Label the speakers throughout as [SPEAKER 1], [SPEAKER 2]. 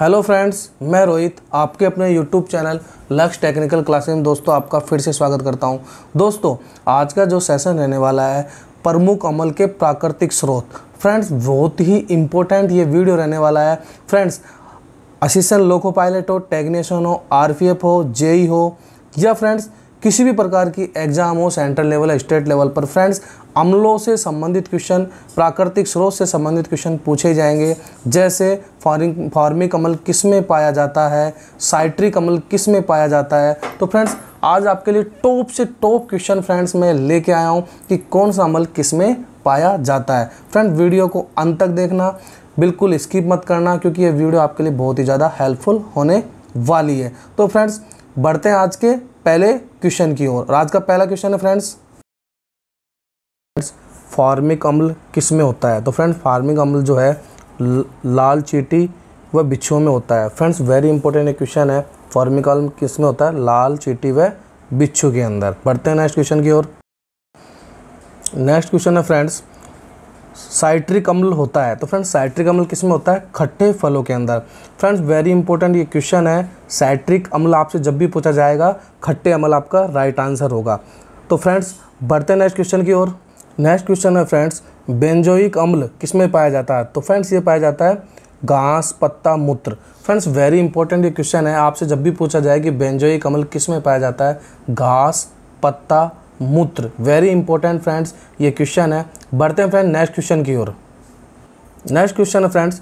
[SPEAKER 1] hello friends मैं रोहित आपके अपने YouTube channel Lakshya Technical Classes में दोस्तों आपका फिर से स्वागत करता हूं दोस्तों आज का जो सेशन रहने वाला है प्रमुख अमल के प्राकृतिक स्रोत फ्रेंड्स बहुत ही इम्पोर्टेंट ये वीडियो रहने वाला है फ्रेंड्स असिस्टेंट लोको पायलट हो टेक्नीशियन हो आर हो जेई e हो या फ्रेंड्स किसी भी प्रकार की एग्जाम हो सेंट्रल लेवल या स्टेट लेवल पर फ्रेंड्स अम्लों से संबंधित क्वेश्चन प्राकृतिक स्रोत से संबंधित क्वेश्चन पूछे जाएंगे जैसे फॉरिंग फॉर्मिक अमल किस में पाया जाता है साइट्रिक अमल किस में पाया जाता है तो फ्रेंड्स आज आपके लिए टॉप से टॉप क्वेश्चन फ्रेंड्स मैं लेके आया हूँ कि कौन सा अमल किस में पाया जाता है फ्रेंड वीडियो को अंत तक देखना बिल्कुल स्किप मत करना क्योंकि ये वीडियो आपके लिए बहुत ही ज़्यादा हेल्पफुल होने वाली है तो फ्रेंड्स बढ़ते हैं आज के पहले क्वेश्चन की ओर आज का पहला क्वेश्चन है फ्रेंड्स फार्मिक अम्ल किस में होता है तो फ्रेंड्स फार्मिक अम्ल जो है लाल चीटी व बिच्छुओं में होता है फ्रेंड्स वेरी इंपॉर्टेंट क्वेश्चन है फार्मिक अम्ल किस में होता है लाल चीटी व बिच्छू के अंदर बढ़ते हैं नेक्स्ट क्वेश्चन की ओर नेक्स्ट क्वेश्चन है फ्रेंड्स साइट्रिक अम्ल होता है तो फ्रेंड्स साइट्रिक अम्ल किस में होता है खट्टे फलों के अंदर फ्रेंड्स वेरी इंपॉर्टेंट ये क्वेश्चन है साइट्रिक अम्ल आपसे जब भी पूछा जाएगा खट्टे अम्ल आपका राइट आंसर होगा तो फ्रेंड्स बढ़ते हैं नेक्स्ट क्वेश्चन की ओर नेक्स्ट क्वेश्चन है फ्रेंड्स बेंजोइक अम्ल किस में पाया जाता है तो फ्रेंड्स ये पाया जाता है घास पत्ता मूत्र फ्रेंड्स वेरी इंपॉर्टेंट ये क्वेश्चन है आपसे जब भी पूछा जाए कि बेंजोइक अम्ल किस में पाया जाता है घास पत्ता मूत्र वेरी इंपॉर्टेंट फ्रेंड्स ये क्वेश्चन है बढ़ते हैं फ्रेंड नेक्स्ट क्वेश्चन की ओर नेक्स्ट क्वेश्चन है फ्रेंड्स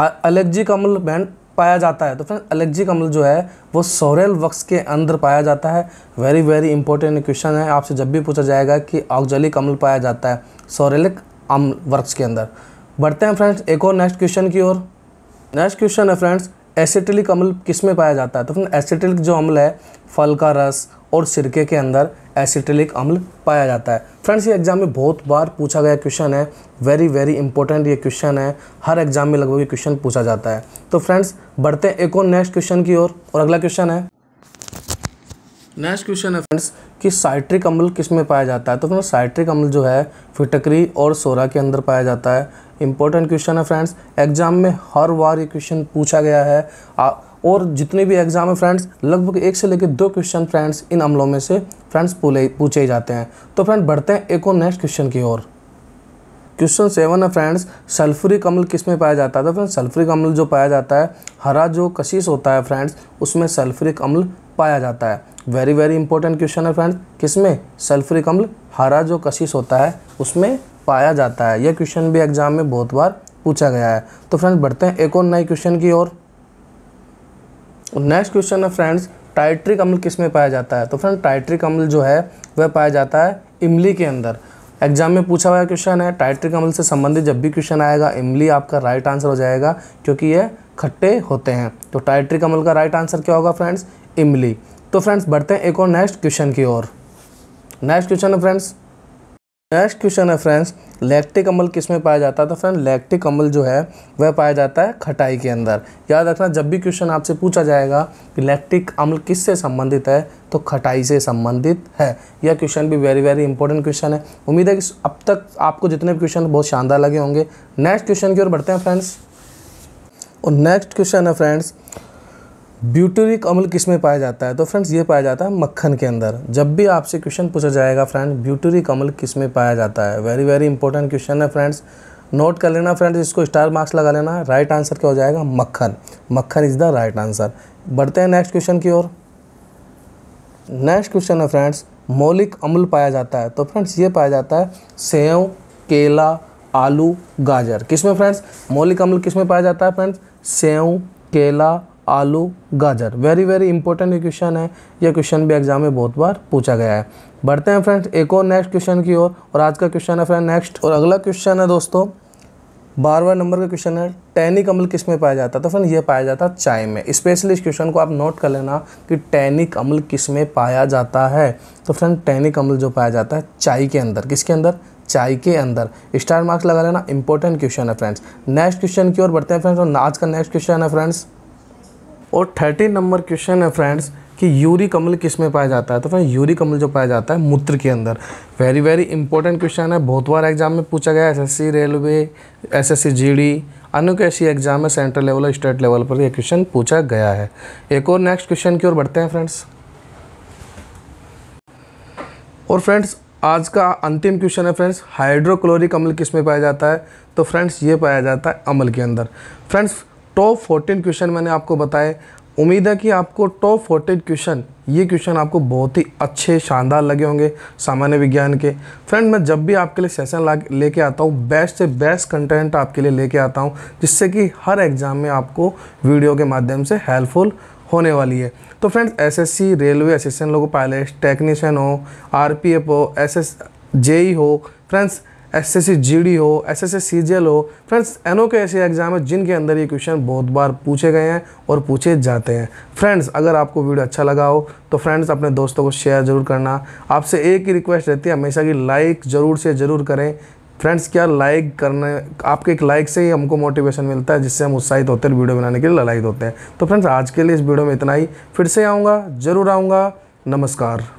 [SPEAKER 1] अलर्जिक अम्ल बैंड पाया जाता है तो फ्रेंड अलर्जिक अम्ल जो है वो सोरेल वक्स के अंदर पाया जाता है वेरी वेरी इंपॉर्टेंट क्वेश्चन है आपसे जब भी पूछा जाएगा कि ऑक्जलिक अम्ल पाया जाता है सोरेलिक अम्ल वक्स के अंदर बढ़ते हैं फ्रेंड्स एक और नेक्स्ट क्वेश्चन की ओर नेक्स्ट क्वेश्चन है फ्रेंड्स एसिटिलिक अम्ल किस में पाया जाता है तो फ्रेंड एसिटिलिक जो अम्ल है फल का रस और सिरके के अंदर एसिटिलिक अम्ल पाया जाता है फ्रेंड्स ये एग्जाम में बहुत बार पूछा गया क्वेश्चन है वेरी वेरी इंपॉर्टेंट ये क्वेश्चन है हर एग्जाम में लगभग ये क्वेश्चन पूछा जाता है तो फ्रेंड्स बढ़ते हैं एक और नेक्स्ट क्वेश्चन की ओर और, और अगला क्वेश्चन है नेक्स्ट क्वेश्चन है फ्रेंड्स कि साइट्रिक अम्ल किस में पाया जाता है तो फ्रेंड्स साइट्रिक अम्ल जो है फिटकरी और सोरा के अंदर पाया जाता है इंपॉर्टेंट क्वेश्चन है फ्रेंड्स एग्जाम में हर बार ये क्वेश्चन पूछा गया है आ, और जितने भी एग्जाम है फ्रेंड्स लगभग एक से लेकर दो क्वेश्चन फ्रेंड्स इन अमलों में से फ्रेंड्स पूछे जाते हैं तो फ्रेंड बढ़ते हैं एक और नेक्स्ट क्वेश्चन की ओर क्वेश्चन सेवन है फ्रेंड्स सल्फ्यूरिक अम्ल किस में पाया जाता है तो फ्रेंड्स सल्फ्यूरिक अम्ल जो पाया जाता है हरा जो कशिश होता है फ्रेंड्स उसमें सल्फ्यूरिक अम्ल पाया जाता है वेरी वेरी इंपॉर्टेंट क्वेश्चन है फ्रेंड्स किस में सल्फ्यूरिक अम्ल हरा जो कशिश होता है उसमें पाया जाता है यह क्वेश्चन भी एग्जाम में बहुत बार पूछा गया है तो फ्रेंड्स बढ़ते हैं एक और नए क्वेश्चन की ओर नेक्स्ट क्वेश्चन है फ्रेंड्स टाइट्रिक अम्ल किस में पाया जाता है तो फ्रेंड टाइट्रिक अम्ल जो है वह पाया जाता है इमली के अंदर एग्जाम में पूछा हुआ क्वेश्चन है टाइट्रिक अम्ल से संबंधित जब भी क्वेश्चन आएगा इमली आपका राइट आंसर हो जाएगा क्योंकि ये खट्टे होते हैं तो टाइट्रिक अम्ल का राइट आंसर क्या होगा फ्रेंड्स इमली तो फ्रेंड्स बढ़ते हैं एक और नेक्स्ट क्वेश्चन की ओर नेक्स्ट क्वेश्चन है फ्रेंड्स नेक्स्ट क्वेश्चन है फ्रेंड्स लैक्टिक अम्ल किस में पाया जाता है तो फ्रेंड लैक्टिक अम्ल जो है वह पाया जाता है खटाई के अंदर याद रखना जब भी क्वेश्चन आपसे पूछा जाएगा कि लैक्टिक अम्ल से संबंधित है तो खटाई से संबंधित है यह क्वेश्चन भी वेरी वेरी इंपॉर्टेंट क्वेश्चन है उम्मीद है कि अब तक आपको जितने भी क्वेश्चन बहुत शानदार लगे होंगे नेक्स्ट क्वेश्चन की ओर बढ़ते हैं फ्रेंड्स और नेक्स्ट क्वेश्चन है फ्रेंड्स ब्यूटरिक अम्ल किस में पाया जाता है तो फ्रेंड्स ये पाया जाता है मक्खन के अंदर जब भी आपसे क्वेश्चन पूछा जाएगा फ्रेंड ब्यूटरिक अम्ल किस में पाया जाता है वेरी वेरी इंपॉर्टेंट क्वेश्चन है फ्रेंड्स नोट कर लेना फ्रेंड्स इसको स्टार मार्क्स लगा लेना राइट आंसर क्या हो जाएगा मक्खन मक्खन इज़ द राइट आंसर बढ़ते हैं नेक्स्ट क्वेश्चन की ओर नेक्स्ट क्वेश्चन है फ्रेंड्स मौलिक अम्ल पाया जाता है तो फ्रेंड्स ये पाया जाता है सेव केला आलू गाजर किस में फ्रेंड्स मौलिक अम्ल किस में पाया जाता है फ्रेंड्स सेव केला आलू गाजर वेरी वेरी इंपॉर्टेंट क्वेश्चन है यह क्वेश्चन भी एग्जाम में बहुत बार पूछा गया है बढ़ते हैं फ्रेंड्स एक और नेक्स्ट क्वेश्चन की ओर और, आज का क्वेश्चन है फ्रेंड नेक्स्ट और अगला क्वेश्चन है दोस्तों बारहवा नंबर का क्वेश्चन है टैनिक अम्ल किस में पाया जाता है तो फ्रेंड ये पाया जाता है चाय में स्पेशली इस क्वेश्चन को आप नोट कर लेना कि टैनिक अम्ल किस में पाया जाता है तो फ्रेंड टैनिक अम्ल जो पाया जाता है चाय के अंदर किसके अंदर चाय के अंदर स्टार मार्क्स लगा लेना इंपॉर्टेंट क्वेश्चन है फ्रेंड्स नेक्स्ट क्वेश्चन की ओर बढ़ते हैं फ्रेंड्स और आज का नेक्स्ट क्वेश्चन है फ्रेंड्स और थर्टीन नंबर क्वेश्चन है फ्रेंड्स कि यूरिक अम्ल किस में पाया जाता है तो फ्रेंड यूरिक अम्ल जो पाया जाता है मूत्र के अंदर वेरी वेरी इंपॉर्टेंट क्वेश्चन है बहुत बार एग्जाम में पूछा गया एसएससी रेलवे एसएससी जीडी अन्य ऐसी एग्जाम में सेंट्रल लेवल और स्टेट लेवल पर यह क्वेश्चन पूछा गया है एक और नेक्स्ट क्वेश्चन की ओर बढ़ते हैं फ्रेंड्स और फ्रेंड्स आज का अंतिम क्वेश्चन है फ्रेंड्स हाइड्रोक्लोरिक अम्ल किस में पाया जाता है तो फ्रेंड्स ये पाया जाता है अमल के अंदर फ्रेंड्स टॉप फोर्टीन क्वेश्चन मैंने आपको बताए उम्मीद है कि आपको टॉप फोर्टीन क्वेश्चन ये क्वेश्चन आपको बहुत ही अच्छे शानदार लगे होंगे सामान्य विज्ञान के फ्रेंड मैं जब भी आपके लिए सेशन लेके आता हूँ बेस्ट से बेस्ट कंटेंट आपके लिए लेके आता हूँ जिससे कि हर एग्ज़ाम में आपको वीडियो के माध्यम से हेल्पफुल होने वाली है तो friends SSC railway assistant loco pilot technician हो आरपीएफ हो जे ई e हो friends S S C G D हो S S C G L हो फ्रेंड्स एनओ के ऐसे एग्जाम हैं जिनके अंदर ये क्वेश्चन बहुत बार पूछे गए हैं और पूछे जाते हैं फ्रेंड्स अगर आपको वीडियो अच्छा लगा हो तो फ्रेंड्स अपने दोस्तों को शेयर ज़रूर करना आपसे एक ही रिक्वेस्ट रहती है हमेशा की लाइक ज़रूर से ज़रूर करें फ्रेंड्स क्या लाइक करने आपके एक लाइक से ही हमको मोटिवेशन मिलता है जिससे हम उत्साहित होते हैं वीडियो बनाने के लिए ललायित होते हैं तो फ्रेंड्स आज के लिए इस वीडियो में इतना ही फिर से आऊँगा ज़रूर आऊँगा नमस्कार